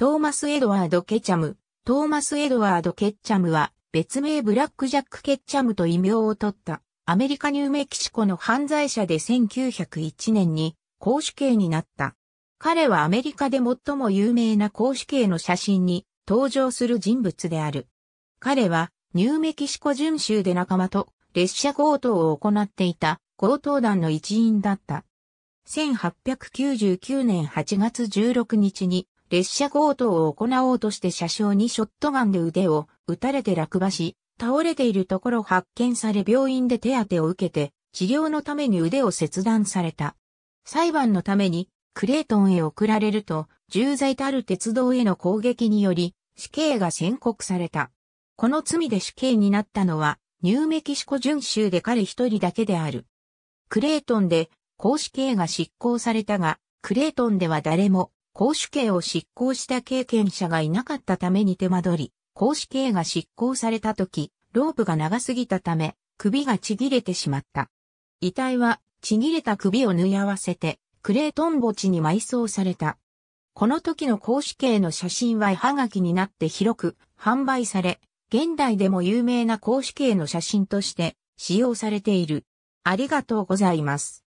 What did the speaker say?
トーマス・エドワード・ケチャム。トーマス・エドワード・ケッチャムは、別名ブラック・ジャック・ケッチャムと異名を取った、アメリカ・ニューメキシコの犯罪者で1901年に、公主刑になった。彼はアメリカで最も有名な公主刑の写真に登場する人物である。彼は、ニューメキシコ準州で仲間と列車強盗を行っていた強盗団の一員だった。1899年8月16日に列車強盗を行おうとして車掌にショットガンで腕を撃たれて落馬し、倒れているところ発見され病院で手当てを受けて、治療のために腕を切断された。裁判のために、クレートンへ送られると、重罪たる鉄道への攻撃により、死刑が宣告された。この罪で死刑になったのは、ニューメキシコ準州で彼一人だけである。クレートンで、公死刑が執行されたが、クレートンでは誰も公主刑を執行した経験者がいなかったために手間取り、公主刑が執行された時、ロープが長すぎたため、首がちぎれてしまった。遺体は、ちぎれた首を縫い合わせて、クレートン墓地に埋葬された。この時の公主刑の写真は絵はがきになって広く販売され、現代でも有名な公主刑の写真として使用されている。ありがとうございます。